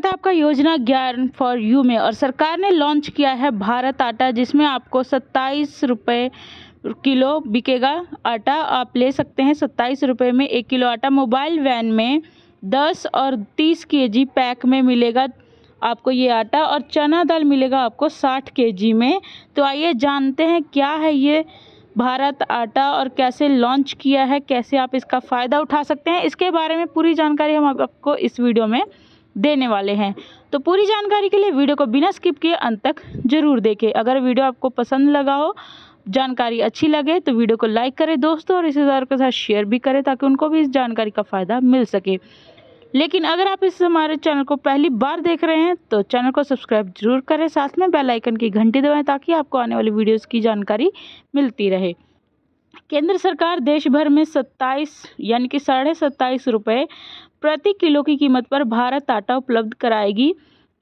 स्वागत है आपका योजना ज्ञान फॉर यू में और सरकार ने लॉन्च किया है भारत आटा जिसमें आपको सत्ताईस रुपये किलो बिकेगा आटा आप ले सकते हैं सत्ताईस रुपये में एक किलो आटा मोबाइल वैन में दस और तीस के पैक में मिलेगा आपको ये आटा और चना दाल मिलेगा आपको साठ के में तो आइए जानते हैं क्या है ये भारत आटा और कैसे लॉन्च किया है कैसे आप इसका फ़ायदा उठा सकते हैं इसके बारे में पूरी जानकारी हम आपको इस वीडियो में देने वाले हैं तो पूरी जानकारी के लिए वीडियो को बिना स्किप किए अंत तक जरूर देखें अगर वीडियो आपको पसंद लगा हो जानकारी अच्छी लगे तो वीडियो को लाइक करें दोस्तों और रिश्तेदारों के साथ शेयर भी करें ताकि उनको भी इस जानकारी का फ़ायदा मिल सके लेकिन अगर आप इस हमारे चैनल को पहली बार देख रहे हैं तो चैनल को सब्सक्राइब जरूर करें साथ में बेल आइकन की घंटी दबाएं ताकि आपको आने वाली वीडियोस की जानकारी मिलती रहे केंद्र सरकार देश भर में 27 यानी कि साढ़े सत्ताईस रुपये प्रति किलो की कीमत पर भारत आटा उपलब्ध कराएगी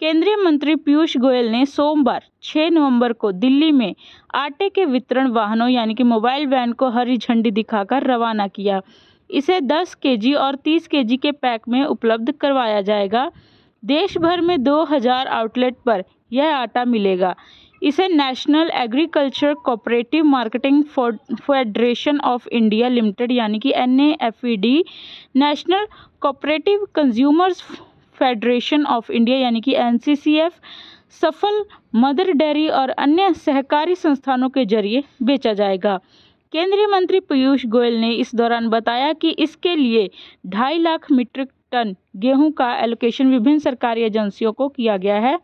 केंद्रीय मंत्री पीयूष गोयल ने सोमवार 6 नवंबर को दिल्ली में आटे के वितरण वाहनों यानी कि मोबाइल वैन को हरी झंडी दिखाकर रवाना किया इसे 10 केजी और 30 केजी के पैक में उपलब्ध करवाया जाएगा देश भर में 2000 आउटलेट पर यह आटा मिलेगा इसे national agriculture cooperative marketing federation of India limited यानी कि N national cooperative consumers federation of India यानी कि एन सफल मदर डेयरी और अन्य सहकारी संस्थानों के जरिए बेचा जाएगा केंद्रीय मंत्री पीयूष गोयल ने इस दौरान बताया कि इसके लिए ढाई लाख मीट्रिक टन गेहूं का एलोकेशन विभिन्न सरकारी एजेंसियों को किया गया है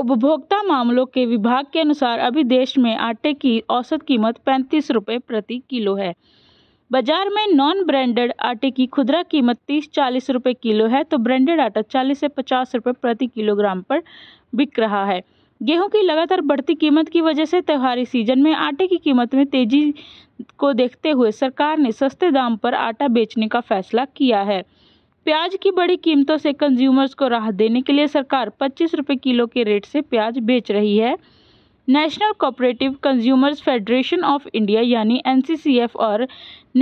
उपभोक्ता मामलों के विभाग के अनुसार अभी देश में आटे की औसत कीमत पैंतीस रुपये प्रति किलो है बाजार में नॉन ब्रांडेड आटे की खुदरा कीमत तीस चालीस रुपये किलो है तो ब्रांडेड आटा चालीस से पचास रुपये प्रति किलोग्राम पर बिक रहा है गेहूं की लगातार बढ़ती कीमत की वजह से त्यौहारी सीजन में आटे की कीमत में तेजी को देखते हुए सरकार ने सस्ते दाम पर आटा बेचने का फैसला किया है प्याज की बड़ी कीमतों से कंज्यूमर्स को राहत देने के लिए सरकार पच्चीस रुपये किलो के रेट से प्याज बेच रही है national cooperative consumers federation of India यानी एन और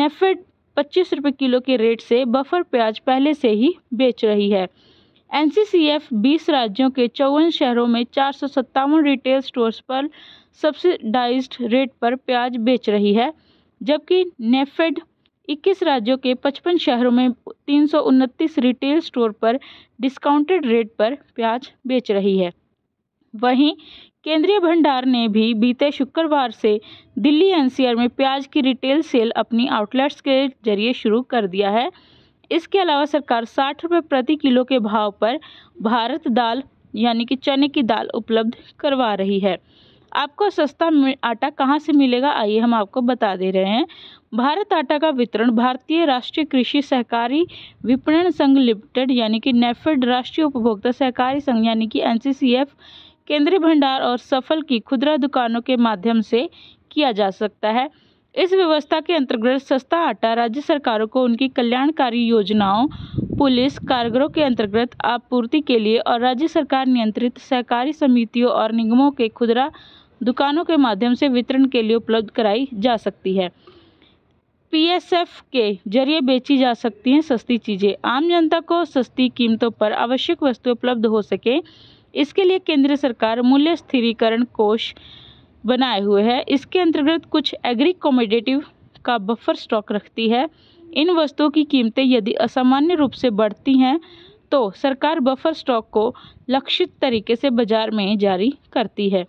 नेफेड पच्चीस रुपये किलो के रेट से बफर प्याज पहले से ही बेच रही है एन 20 राज्यों के चौवन शहरों में चार रिटेल स्टोर्स पर सब्सिडाइज्ड रेट पर प्याज बेच रही है जबकि नेफेड इक्कीस राज्यों के पचपन शहरों में तीन रिटेल स्टोर पर डिस्काउंटेड रेट पर प्याज बेच रही है वहीं केंद्रीय भंडार ने भी बीते शुक्रवार से दिल्ली एनसीआर में प्याज की रिटेल सेल अपनी आउटलेट्स के जरिए शुरू कर दिया है इसके अलावा सरकार साठ रुपये प्रति किलो के भाव पर भारत दाल यानी कि चने की दाल उपलब्ध करवा रही है आपको सस्ता आटा कहाँ से मिलेगा आइए हम आपको बता दे रहे हैं भारत आटा का वितरण भारतीय राष्ट्रीय कृषि सहकारी विपणन संघ लिमिटेड यानी कि नेफेड राष्ट्रीय उपभोक्ता सहकारी संघ यानी कि एन केंद्रीय भंडार और सफल की खुदरा दुकानों के माध्यम से किया जा सकता है इस व्यवस्था के अंतर्गत सस्ता आटा राज्य सरकारों को उनकी कल्याणकारी योजनाओं पुलिस कार्गो के अंतर्गत आपूर्ति के लिए और राज्य सरकार नियंत्रित सहकारी समितियों और निगमों के खुदरा दुकानों के माध्यम से वितरण के लिए उपलब्ध कराई जा सकती है पीएसएफ के जरिए बेची जा सकती हैं सस्ती चीज़ें आम जनता को सस्ती कीमतों पर आवश्यक वस्तु उपलब्ध हो सके इसके लिए केंद्र सरकार मूल्य स्थिरीकरण कोष बनाए हुए है इसके अंतर्गत कुछ एग्री कॉमोडेटिव का बफर स्टॉक रखती है इन वस्तुओं की कीमतें यदि असामान्य रूप से बढ़ती हैं तो सरकार बफर स्टॉक को लक्षित तरीके से बाजार में जारी करती है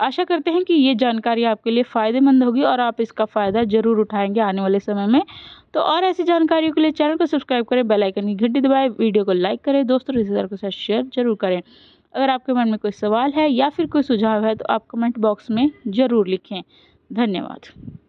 आशा करते हैं कि ये जानकारी आपके लिए फ़ायदेमंद होगी और आप इसका फ़ायदा ज़रूर उठाएंगे आने वाले समय में तो और ऐसी जानकारियों के लिए चैनल को सब्सक्राइब करें बेल आइकन की घंटी दबाएं वीडियो को लाइक करें दोस्तों रिश्तेदार के साथ शेयर जरूर करें अगर आपके मन में कोई सवाल है या फिर कोई सुझाव है तो आप कमेंट बॉक्स में ज़रूर लिखें धन्यवाद